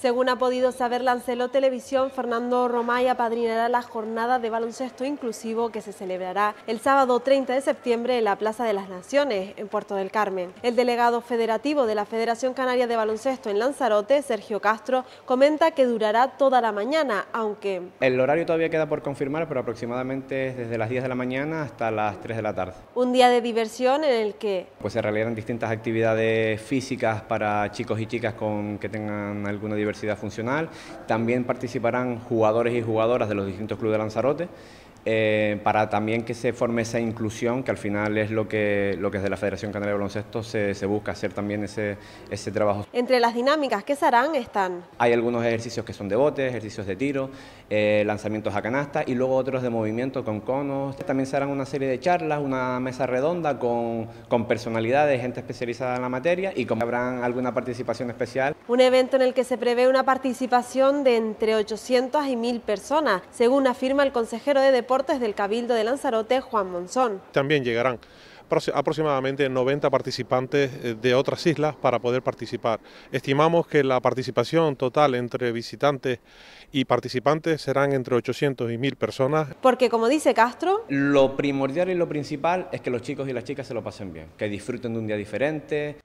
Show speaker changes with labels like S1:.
S1: Según ha podido saber Lancelot Televisión, Fernando Romay apadrinará la jornada de baloncesto inclusivo que se celebrará el sábado 30 de septiembre en la Plaza de las Naciones, en Puerto del Carmen. El delegado federativo de la Federación Canaria de Baloncesto en Lanzarote, Sergio Castro, comenta que durará toda la mañana, aunque...
S2: El horario todavía queda por confirmar, pero aproximadamente es desde las 10 de la mañana hasta las 3 de la tarde.
S1: Un día de diversión en el que...
S2: Pues se realizarán distintas actividades físicas para chicos y chicas con que tengan alguna diversión diversidad funcional. También participarán jugadores y jugadoras de los distintos clubes de Lanzarote eh, para también que se forme esa inclusión, que al final es lo que, lo que desde la Federación Canaria de Baloncesto se, busca hacer también ese, ese trabajo.
S1: Entre las dinámicas que se harán están...
S2: Hay algunos ejercicios que son de bote, ejercicios de tiro, eh, lanzamientos a canasta y luego otros de movimiento con conos. También se harán una serie de charlas, una mesa redonda con, con personalidades, gente especializada en la materia y como habrán alguna participación especial. Un evento
S1: en el que se prevé una participación de entre 800 y 1000 personas, según afirma el consejero de Deportes del Cabildo de Lanzarote, Juan Monzón.
S3: También llegarán aproximadamente 90 participantes eh, de otras islas para poder participar. Estimamos que la participación total entre visitantes y participantes serán entre 800 y 1000 personas.
S1: Porque como dice Castro,
S3: lo primordial y lo principal es que los chicos y las chicas se lo pasen
S2: bien, que disfruten de un día diferente.